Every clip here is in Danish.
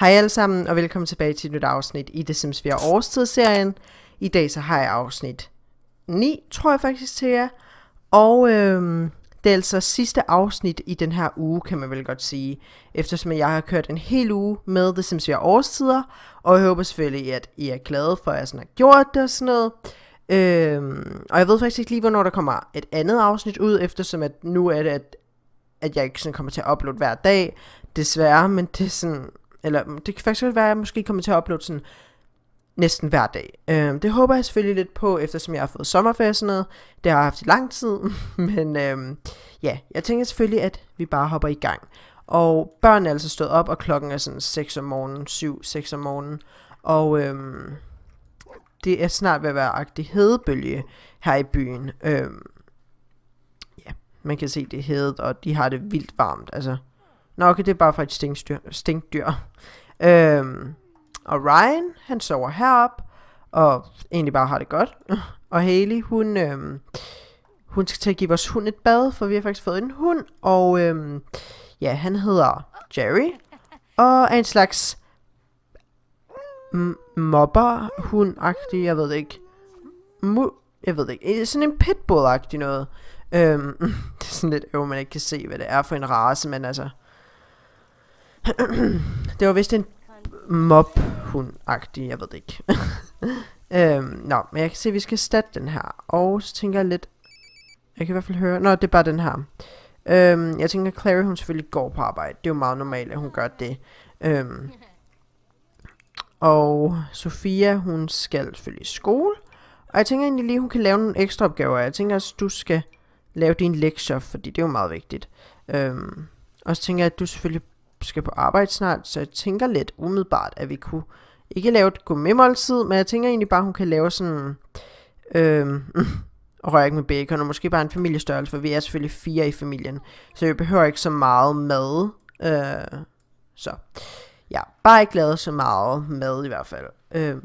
Hej alle sammen, og velkommen tilbage til et nyt afsnit i The Sims 4 Årstidsserien. serien I dag så har jeg afsnit 9, tror jeg faktisk til jer. Og øhm, det er altså sidste afsnit i den her uge, kan man vel godt sige. Eftersom jeg har kørt en hel uge med The Sims 4 Årstider. Og jeg håber selvfølgelig, at I er glade for, at jeg sådan har gjort det og sådan noget. Øhm, og jeg ved faktisk ikke lige, hvornår der kommer et andet afsnit ud, eftersom at nu er det, at, at jeg ikke sådan kommer til at uploade hver dag, desværre, men det er sådan, eller mm, det kan faktisk være, at jeg måske kommer til at uploade sådan næsten hver dag. Øh, det håber jeg selvfølgelig lidt på, eftersom jeg har fået sommerferie sådan noget. Det har jeg haft i lang tid, men øh, ja, jeg tænker selvfølgelig, at vi bare hopper i gang. Og børnene er altså stået op, og klokken er sådan 6 om morgenen, 7-6 om morgenen. Og øhm, det er snart ved at være agtig hedebølge her i byen. Øhm, ja, man kan se, det hedet, og de har det vildt varmt. Altså, Nå, okay, det er bare for et stinkdyr. stinkdyr. Øhm, og Ryan, han sover herop og egentlig bare har det godt. Og Haley, hun, øhm, hun skal til at give vores hund et bad, for vi har faktisk fået en hund. Og øhm, ja, han hedder Jerry, og er en slags mobber, hund -agtig, jeg ved ikke. Mu jeg ved ikke, øh, sådan en pitbull-agtig noget. Øhm, det er sådan lidt øv, man ikke kan se, hvad det er for en race, men altså, det var vist en mob-hund-agtig, jeg ved det ikke. øhm, nå, men jeg kan se, at vi skal erstatte den her. Og så tænker jeg lidt... Jeg kan i hvert fald høre... Nå, det er bare den her. Øhm, jeg tænker, at Clary, hun selvfølgelig går på arbejde. Det er jo meget normalt, at hun gør det. Øhm, og Sofia, hun skal selvfølgelig i skole. Og jeg tænker egentlig lige, hun kan lave nogle ekstra opgaver. Jeg tænker også, du skal lave dine lektier, fordi det er jo meget vigtigt. Øhm, og så tænker jeg, at du selvfølgelig skal på arbejde snart, så jeg tænker lidt umiddelbart, at vi kunne ikke lave et gourmetmåltid, men jeg tænker egentlig bare, at hun kan lave sådan... Øh, røre med bacon, og måske bare en familiestørrelse, for vi er selvfølgelig fire i familien, så vi behøver ikke så meget mad. Øh, så ja, bare ikke lavet så meget mad i hvert fald. Øh,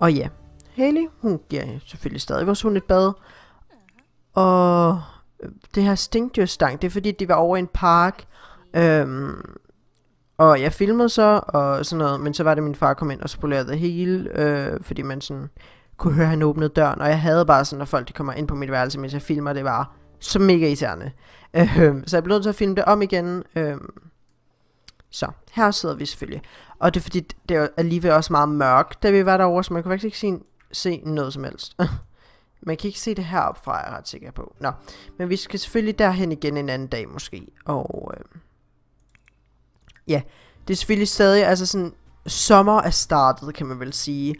og ja, Haley, hun giver selvfølgelig stadig vores hund et bad. Og øh, det her stinkdyrstang, det er fordi, de var over i en park, Øhm, og jeg filmede så, og sådan noget, men så var det, min far kom ind og spolerede det hele, øh, fordi man sådan kunne høre, at han åbnede døren, og jeg havde bare sådan, at folk de kommer ind på mit værelse, mens jeg filmer, det var så mega irriterende. Øh, så jeg blev nødt til at filme det om igen. Øh, så her sidder vi selvfølgelig. Og det er fordi, det er alligevel også meget mørkt, da vi var derovre, så man kunne faktisk ikke se, se noget som helst. man kan ikke se det heroppe fra, er ret sikker på. Nå, men vi skal selvfølgelig derhen igen en anden dag måske, og... Øh, ja, det er selvfølgelig stadig, altså sådan, sommer er startet, kan man vel sige.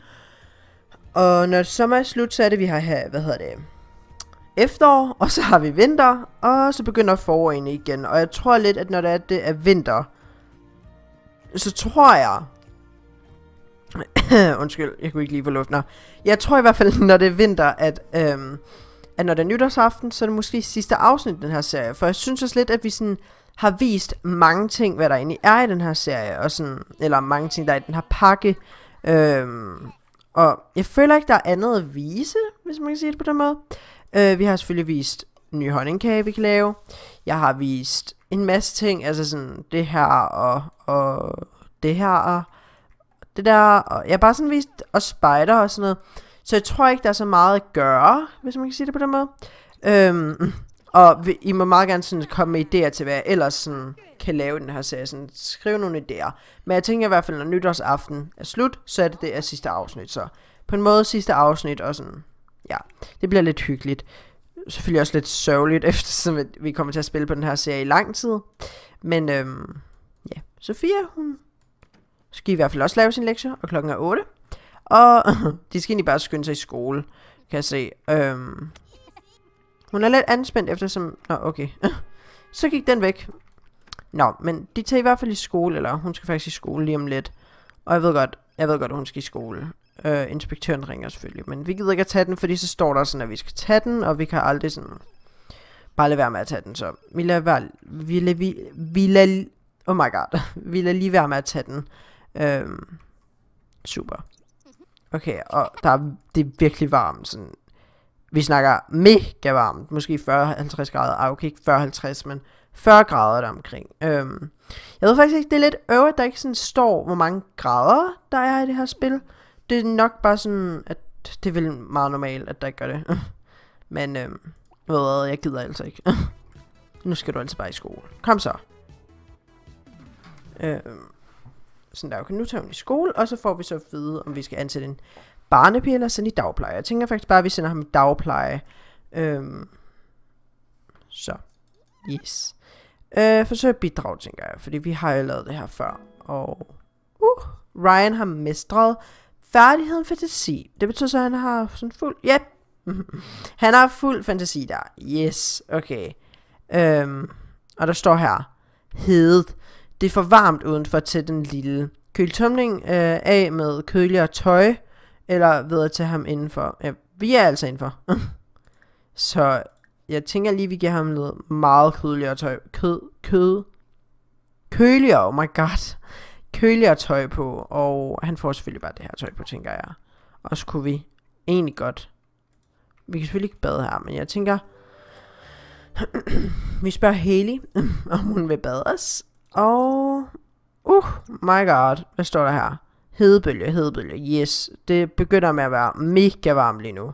Og når sommer er slut, så er det, vi har, hvad hedder det, efterår, og så har vi vinter, og så begynder foråret igen. Og jeg tror lidt, at når det er, det er vinter, så tror jeg... Undskyld, jeg kunne ikke lige få luft. Nå. Jeg tror i hvert fald, når det er vinter, at øhm, at når det er nytårsaften, så er det måske sidste afsnit i den her serie. For jeg synes også lidt, at vi sådan har vist mange ting, hvad der egentlig er i den her serie. Og sådan, eller mange ting, der er i den her pakke. Øhm, og jeg føler ikke, der er andet at vise, hvis man kan sige det på den måde. Øh, vi har selvfølgelig vist ny honningkage, vi kan lave. Jeg har vist en masse ting, altså sådan det her og, og det her og det der. Og jeg har bare sådan vist og spider og sådan noget. Så jeg tror ikke, der er så meget at gøre, hvis man kan sige det på den måde. Øhm, og I må meget gerne sådan komme med idéer til, hvad jeg ellers sådan kan lave den her serie. Sådan, skrive nogle idéer. Men jeg tænker i hvert fald, når nytårsaften er slut, så er det det er sidste afsnit. Så på en måde sidste afsnit, og sådan, ja, det bliver lidt hyggeligt. Selvfølgelig også lidt sørgeligt, eftersom vi kommer til at spille på den her serie i lang tid. Men øhm, ja, Sofia, hun skal i hvert fald også lave sin lektie, og klokken er 8. Og de skal egentlig bare skynde sig i skole, kan jeg se. Øhm, hun er lidt anspændt eftersom... Nå, okay. Så gik den væk. Nå, men de tager i hvert fald i skole, eller hun skal faktisk i skole lige om lidt. Og jeg ved godt, jeg ved godt, at hun skal i skole. Øh, inspektøren ringer selvfølgelig, men vi gider ikke at tage den, fordi så står der sådan, at vi skal tage den, og vi kan aldrig sådan... Bare lade være med at tage den, så vi lader, være, vi lader, vi, vi lader, oh my god, vi lader lige være med at tage den. Øhm, super. Okay, og der er, det er virkelig varmt. Sådan. Vi snakker mega varmt. Måske 40-50 grader. Ah, okay, ikke 40-50, men 40 grader der omkring. Øhm, jeg ved faktisk ikke, det er lidt øvrigt, der ikke sådan står, hvor mange grader der er i det her spil. Det er nok bare sådan, at det er vel meget normalt, at der ikke gør det. men øhm, ved hvad, jeg gider altså ikke. nu skal du altså bare i skole. Kom så. Øhm sådan der, okay, nu tager hun i skole, og så får vi så at vide, om vi skal ansætte en barnepige eller sende i dagpleje. Jeg tænker faktisk bare, at vi sender ham i dagpleje. Øhm, så, yes. Øh, forsøg at bidrage, tænker jeg, fordi vi har jo lavet det her før. Og uh, Ryan har mestret færdigheden fantasi. Det betyder så, at han har sådan fuld... Ja, yep. han har fuld fantasi der. Yes, okay. Øhm, og der står her, hedet. Det er for varmt udenfor til den lille. Køl tømning øh, af med køligere tøj, eller ved at tage ham indenfor. Ja, vi er altså indenfor. Så jeg tænker lige, vi giver ham noget meget køligere tøj. Kød, kød, køligere, oh my god. Køligere tøj på, og han får selvfølgelig bare det her tøj på, tænker jeg. Og så kunne vi egentlig godt. Vi kan selvfølgelig ikke bade her, men jeg tænker, vi spørger Haley, om hun vil bade os. Og... Uh, my god. Hvad står der her? Hedebølge, hedebølge. Yes. Det begynder med at være mega varmt lige nu.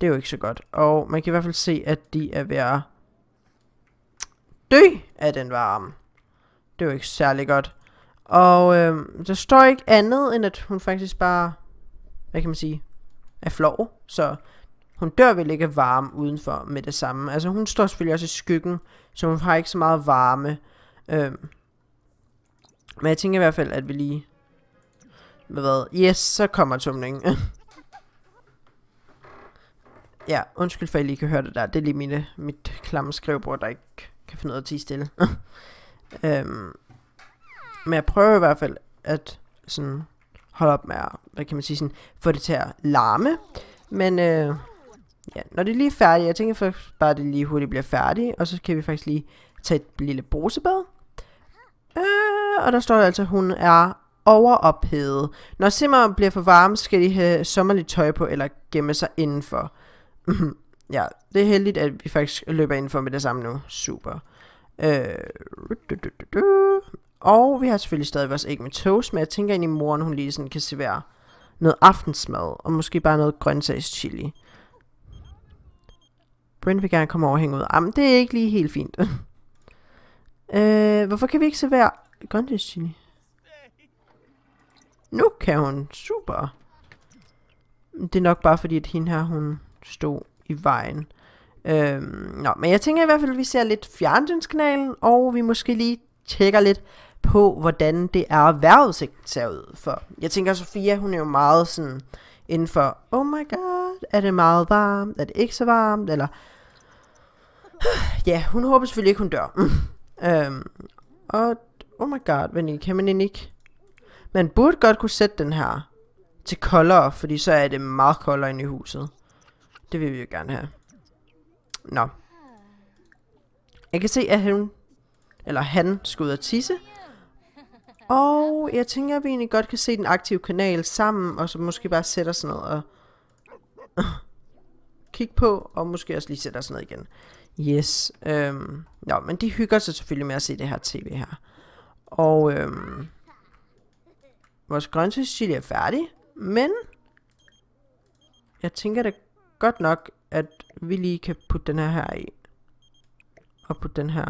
Det er jo ikke så godt. Og man kan i hvert fald se, at de er ved at dø af den varme. Det er jo ikke særlig godt. Og øh, der står ikke andet, end at hun faktisk bare, hvad kan man sige, er flov. Så hun dør vel ikke varm udenfor med det samme. Altså hun står selvfølgelig også i skyggen, så hun har ikke så meget varme. Øh, men jeg tænker i hvert fald, at vi lige... Hvad hvad? Yes, så kommer tumlingen. ja, undskyld for, at I lige kan høre det der. Det er lige mine, mit klamme skrivebord, der ikke kan finde noget at tige stille. øhm, men jeg prøver i hvert fald at sådan holde op med at, hvad kan man sige, sådan, få det til at larme. Men øh, ja, når det er lige færdigt, jeg tænker faktisk bare, at det lige hurtigt bliver færdigt, og så kan vi faktisk lige tage et lille brusebad. Øh, og der står altså, at hun er overophedet. Når simmer bliver for varm, skal de have sommerligt tøj på eller gemme sig indenfor. ja, det er heldigt, at vi faktisk løber indenfor med det samme nu. Super. Øh, og vi har selvfølgelig stadig vores æg med toast, men jeg tænker ind i morgen, hun lige sådan kan servere noget aftensmad, og måske bare noget grøntsags chili. Brent vil gerne komme over og hænge ud. Jamen, det er ikke lige helt fint. Øh, hvorfor kan vi ikke se hver Grøndestini? Nu kan hun. Super. Det er nok bare fordi, at hende her, hun stod i vejen. Øhm, nå, men jeg tænker i hvert fald, at vi ser lidt fjernsynskanalen, og vi måske lige tjekker lidt på, hvordan det er, vejrudsigten ser ud. For jeg tænker, at Sofia, hun er jo meget sådan inden for, oh my god, er det meget varmt, er det ikke så varmt, eller... ja, hun håber selvfølgelig ikke, hun dør. Øhm, og oh my god, men kan man ikke? Man burde godt kunne sætte den her til koldere, fordi så er det meget koldere inde i huset. Det vil vi jo gerne have. Nå. Jeg kan se, at hun, eller han skal ud og tisse. Og jeg tænker, at vi egentlig godt kan se den aktive kanal sammen, og så måske bare sætter sådan noget og kigge på, og måske også lige sætte os ned igen. Yes. Øhm, nå, men de hygger sig selvfølgelig med at se det her tv her. Og øhm, vores grøntsagschili er færdig, men jeg tænker da godt nok, at vi lige kan putte den her her i. Og putte den her.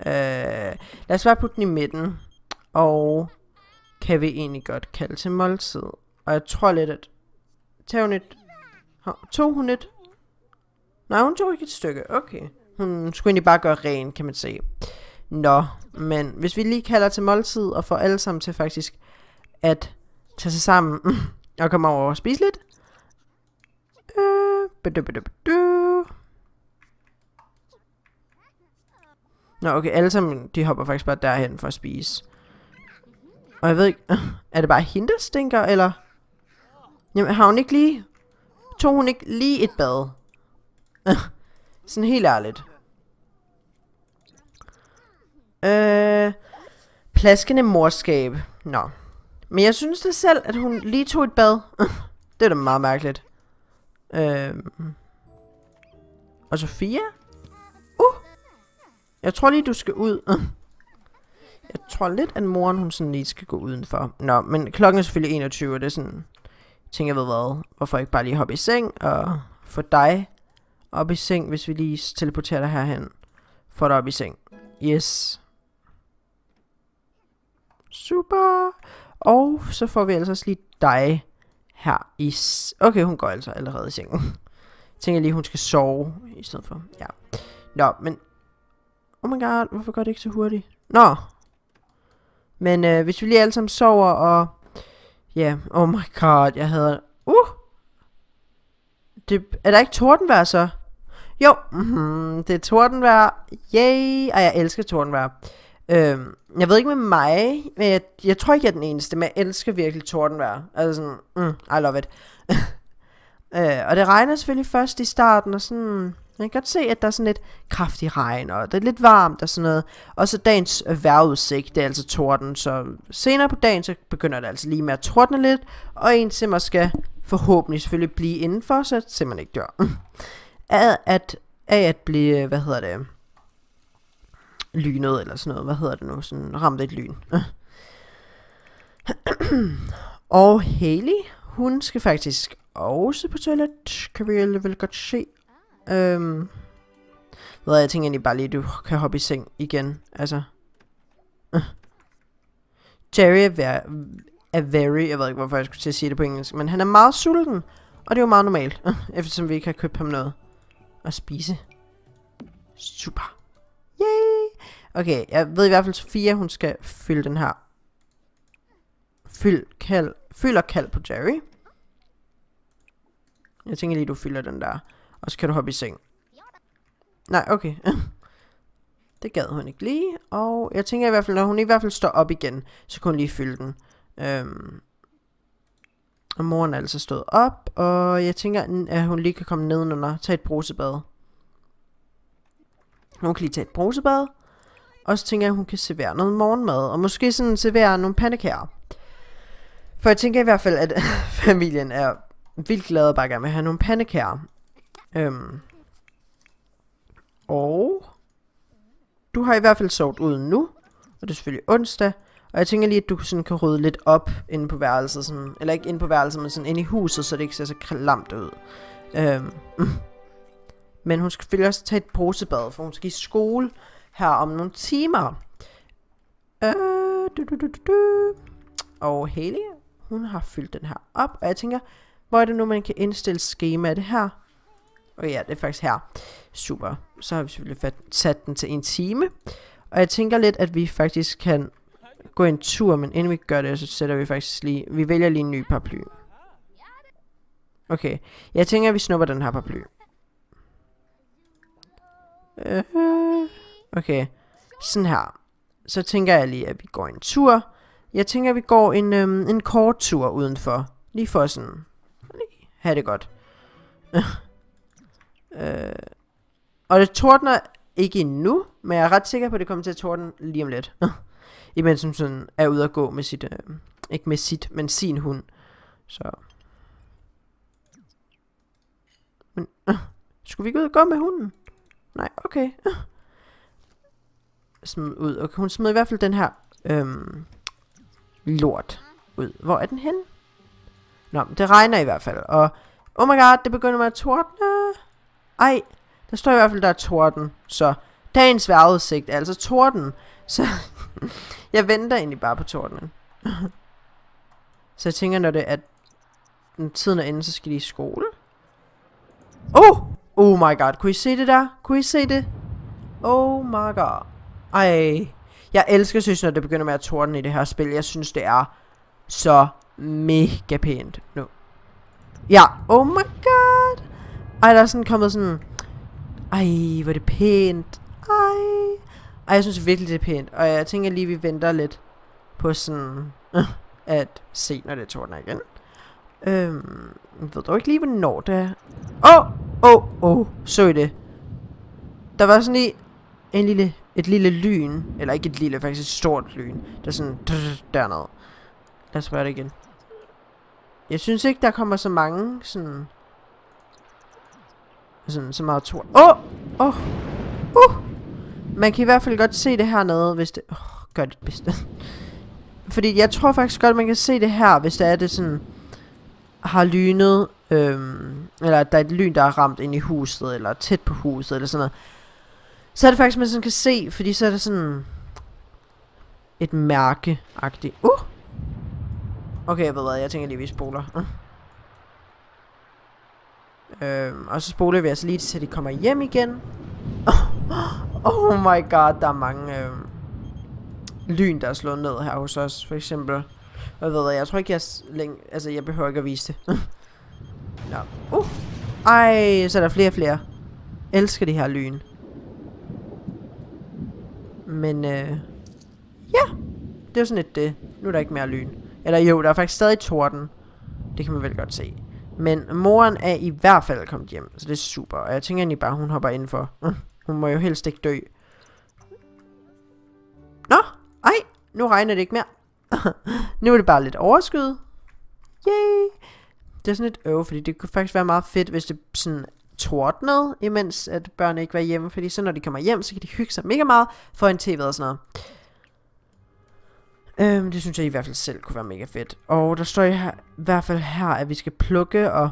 Øh, lad os bare putte den i midten. Og kan vi egentlig godt kalde til måltid. Og jeg tror lidt, at tag et Tog hun et? Nej, hun tog ikke et stykke. Okay. Hun skulle egentlig bare gøre ren, kan man sige. Nå, men hvis vi lige kalder til måltid og får alle sammen til faktisk at tage sig sammen og komme over og spise lidt. Øh, Nå, okay, alle sammen, de hopper faktisk bare derhen for at spise. Og jeg ved ikke, er det bare hende, der stinker, eller? Jamen, har hun ikke lige tog hun ikke lige et bad? Sådan helt ærligt. Øh, plaskende morskab. Nå. Men jeg synes da selv, at hun lige tog et bad. det er da meget mærkeligt. Øh. Og Sofia? Uh! Jeg tror lige, du skal ud. jeg tror lidt, at moren hun sådan lige skal gå udenfor. Nå, men klokken er selvfølgelig 21, og det er sådan tænker jeg ved hvad, hvorfor ikke bare lige hoppe i seng og få dig op i seng, hvis vi lige teleporterer dig herhen. Få dig op i seng. Yes. Super. Og så får vi altså også lige dig her i... Okay, hun går altså allerede i sengen. Jeg tænker lige, hun skal sove i stedet for. Ja. Nå, men... Oh my god, hvorfor går det ikke så hurtigt? Nå. Men øh, hvis vi lige alle sammen sover og Ja, yeah. oh my god, jeg havde... Uh! Det, er der ikke tordenvejr så? Jo, mm-hmm, det er tordenvejr. Yay, og jeg elsker tordenvejr. Øhm, jeg ved ikke med mig, men jeg, jeg tror ikke, jeg er den eneste, men jeg elsker virkelig tordenvejr. Altså sådan, mm, I love it. øh, og det regner selvfølgelig først i starten, og sådan... Man kan godt se, at der er sådan lidt kraftig regn, og det er lidt varmt og sådan noget. Og så dagens vejrudsigt, det er altså torden, så senere på dagen, så begynder det altså lige med at tordne lidt, og en simmer skal forhåbentlig selvfølgelig blive indenfor, så simmer ikke dør. af, at, af at blive, hvad hedder det, lynet eller sådan noget, hvad hedder det nu, sådan ramt et lyn. og Haley, hun skal faktisk også på toilet, kan vi vel godt se. Øhm, ved jeg, jeg tænker egentlig bare lige, du kan hoppe i seng igen. Altså. Uh. Jerry er, ver- er very, jeg ved ikke, hvorfor jeg skulle til at sige det på engelsk, men han er meget sulten. Og det er jo meget normalt, uh, eftersom vi ikke har købt ham noget at spise. Super. Yay! Okay, jeg ved i hvert fald, Sofia, hun skal fylde den her. Fyld, kald, fylder kald på Jerry. Jeg tænker lige, du fylder den der. Og så kan du hoppe i seng. Nej, okay. det gad hun ikke lige. Og jeg tænker i hvert fald, når hun i hvert fald står op igen, så kan hun lige fylde den. Øhm. Og moren er altså stået op, og jeg tænker, at hun lige kan komme nedenunder og tage et brusebad. Hun kan lige tage et brusebad. Og så tænker jeg, at hun kan servere noget morgenmad. Og måske sådan servere nogle pandekager. For jeg tænker i hvert fald, at familien er vildt glad og bare gerne vil have nogle pandekager. Øhm. Og du har i hvert fald sovet uden nu, og det er selvfølgelig onsdag. Og jeg tænker lige, at du sådan kan rydde lidt op inde på værelset, sådan, eller ikke inde på værelset, men sådan inde i huset, så det ikke ser så klamt ud. Øhm. Men hun skal selvfølgelig også tage et posebad, for hun skal i skole her om nogle timer. Øh, du, du, du, du, du. Og Haley, hun har fyldt den her op, og jeg tænker, hvor er det nu, man kan indstille skemaet her? Og ja, det er faktisk her. Super. Så har vi selvfølgelig sat den til en time. Og jeg tænker lidt, at vi faktisk kan gå en tur, men inden vi gør det, så sætter vi faktisk lige... Vi vælger lige en ny paraply. Okay, jeg tænker, at vi snupper den her paraply. Øh, okay, sådan her. Så tænker jeg lige, at vi går en tur. Jeg tænker, at vi går en, øhm, en kort tur udenfor. Lige for sådan... Lige have det godt. Øh, og det tordner ikke endnu, men jeg er ret sikker på, at det kommer til at torden lige om lidt. Imens hun sådan er ude at gå med sit, øh, ikke med sit, men sin hund. Så. Men, øh, skulle vi ikke ud og gå med hunden? Nej, okay. Smid ud. Okay, hun smed i hvert fald den her øhm, lort ud. Hvor er den hen? Nå, det regner i hvert fald. Og oh my god, det begynder med at tordne. Ej, der står i hvert fald, der er torden. Så dagens vejrudsigt er altså torden. Så jeg venter egentlig bare på torden. så jeg tænker, når det er, at tiden er inde, så skal de i skole. Oh! Oh my god, kunne I se det der? Kunne I se det? Oh my god. Ej. Jeg elsker synes, når det begynder med at torden i det her spil. Jeg synes, det er så mega pænt nu. Ja, oh my god. Ej, der er sådan kommet sådan... Ej, hvor er det pænt. Ej. Ej, jeg synes virkelig, det er pænt. Og jeg tænker lige, vi venter lidt på sådan... at se, når det tårner igen. Øhm, jeg ved dog ikke lige, hvornår det er. Åh! Oh, åh, oh, oh, så I det? Der var sådan lige en lille, et lille lyn. Eller ikke et lille, faktisk et stort lyn. Der sådan dernede. Lad os det igen. Jeg synes ikke, der kommer så mange sådan sådan, så meget tur. Åh! Oh! Åh! Oh! Uh! Man kan i hvert fald godt se det hernede, hvis det... Oh, gør det bedste. Fordi jeg tror faktisk godt, man kan se det her, hvis det er det sådan... Har lynet... Øhm, eller at der er et lyn, der er ramt ind i huset, eller tæt på huset, eller sådan noget. Så er det faktisk, man sådan kan se, fordi så er det sådan... Et mærke-agtigt. Uh! Okay, jeg ved hvad, jeg tænker lige, vi spoler. Uh. Øhm, og så spoler vi altså lige til, de kommer hjem igen. oh my god, der er mange øhm, lyn, der er slået ned her hos os. For eksempel, hvad ved jeg, jeg tror ikke, jeg, længe, altså, jeg behøver ikke at vise det. Nå. Uh. Ej, så er der flere og flere. Jeg elsker de her lyn. Men øh, ja, det er sådan lidt det. Nu er der ikke mere lyn. Eller jo, der er faktisk stadig torden. Det kan man vel godt se. Men moren er i hvert fald kommet hjem, så det er super. Og jeg tænker egentlig bare, at hun hopper indenfor. Mm, hun må jo helst ikke dø. Nå, ej, nu regner det ikke mere. nu er det bare lidt overskyet. Yay! Det er sådan lidt øv, fordi det kunne faktisk være meget fedt, hvis det sådan tordnede, imens at børnene ikke var hjemme. Fordi så når de kommer hjem, så kan de hygge sig mega meget for en tv og sådan noget. Øhm, det synes jeg i hvert fald selv kunne være mega fedt. Og der står i, her, i hvert fald her, at vi skal plukke og...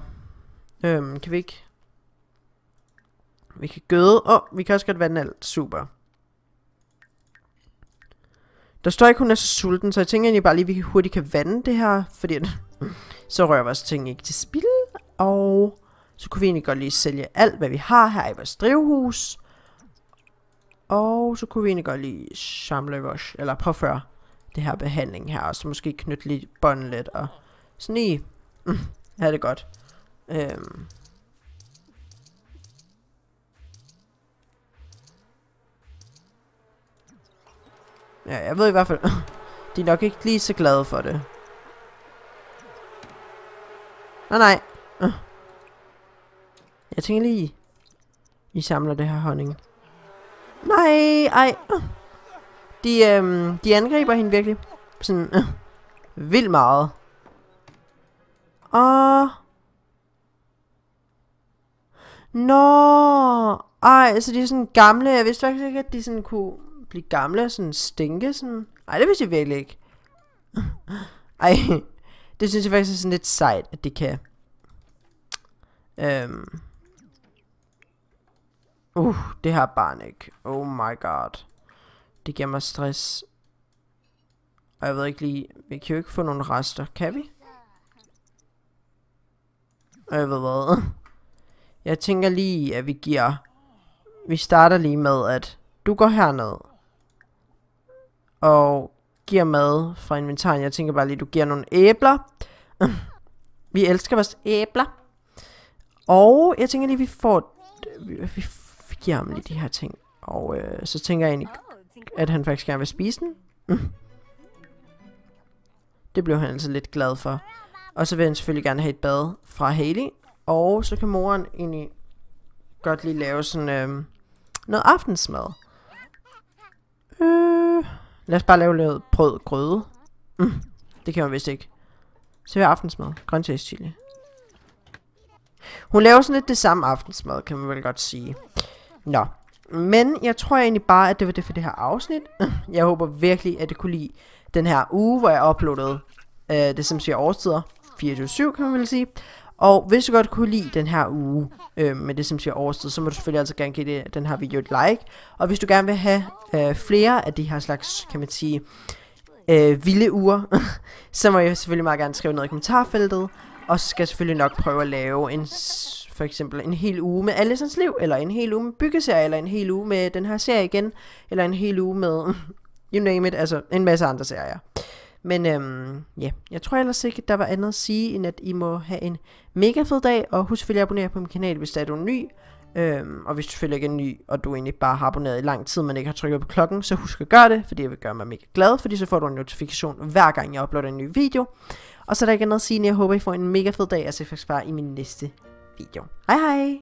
Øhm, kan vi ikke... Vi kan gøde. Åh, oh, vi kan også godt vande alt. Super. Der står ikke, hun er så sulten, så jeg tænker egentlig bare lige, at vi hurtigt kan vande det her, fordi så rører vores ting ikke til spil, og så kunne vi egentlig godt lige sælge alt, hvad vi har her i vores drivhus. Og så kunne vi egentlig godt lige samle vores, eller påføre det her behandling her, og så måske knytte lidt bånd lidt, og sådan i, mm, have det godt. Øhm. Ja, jeg ved i hvert fald, de er nok ikke lige så glade for det. Nej, nej. Jeg tænker lige, I samler det her honning. Nej, ej. De, øhm, de angriber hende virkelig. Sådan, øh, vildt meget. Og... Nå, ej, så de er sådan gamle. Jeg vidste faktisk ikke, at de sådan kunne blive gamle og sådan stinke. Sådan. Ej, det vidste jeg virkelig ikke. Ej, det synes jeg faktisk er sådan lidt sejt, at det kan. Øhm. Uh, det har barn ikke. Oh my god. Det giver mig stress. Og jeg ved ikke lige, vi kan jo ikke få nogen rester, kan vi? Og jeg ved hvad. Jeg tænker lige, at vi giver... Vi starter lige med, at du går herned. Og giver mad fra inventaren. Jeg tænker bare lige, du giver nogle æbler. vi elsker vores æbler. Og jeg tænker lige, vi får... Vi, vi giver ham lige de her ting. Og øh, så tænker jeg egentlig, at han faktisk gerne vil spise den. det blev han altså lidt glad for. Og så vil han selvfølgelig gerne have et bad fra Haley. Og så kan moren egentlig godt lige lave sådan øh, noget aftensmad. Øh, lad os bare lave noget brød grøde. Mm, det kan man vist ikke. Så vi har aftensmad. chili. Hun laver sådan lidt det samme aftensmad, kan man vel godt sige. Nå, men jeg tror egentlig bare, at det var det for det her afsnit. Jeg håber virkelig, at det kunne lide den her uge, hvor jeg uploadede øh, det som siger årstider. 24-7 kan man vel sige. Og hvis du godt kunne lide den her uge øh, med det, som siger årstider, så må du selvfølgelig altså gerne give det, den her video et like. Og hvis du gerne vil have øh, flere af de her slags, kan man sige, øh, vilde uger, så må jeg selvfølgelig meget gerne skrive noget i kommentarfeltet. Og så skal jeg selvfølgelig nok prøve at lave en for eksempel en hel uge med Allisons liv, eller en hel uge med byggeserie, eller en hel uge med den her serie igen, eller en hel uge med, you name it, altså en masse andre serier. Men øhm, ja, yeah. jeg tror ellers ikke, der var andet at sige, end at I må have en mega fed dag, og husk selvfølgelig at abonnere på min kanal, hvis der er du ny. Øhm, og hvis du selvfølgelig ikke er ny, og du egentlig bare har abonneret i lang tid, men ikke har trykket på klokken, så husk at gøre det, for det vil gøre mig mega glad, fordi så får du en notifikation hver gang jeg uploader en ny video. Og så er der ikke andet at sige, at jeg håber, I får en mega fed dag, og så ses bare i min næste video. Hei,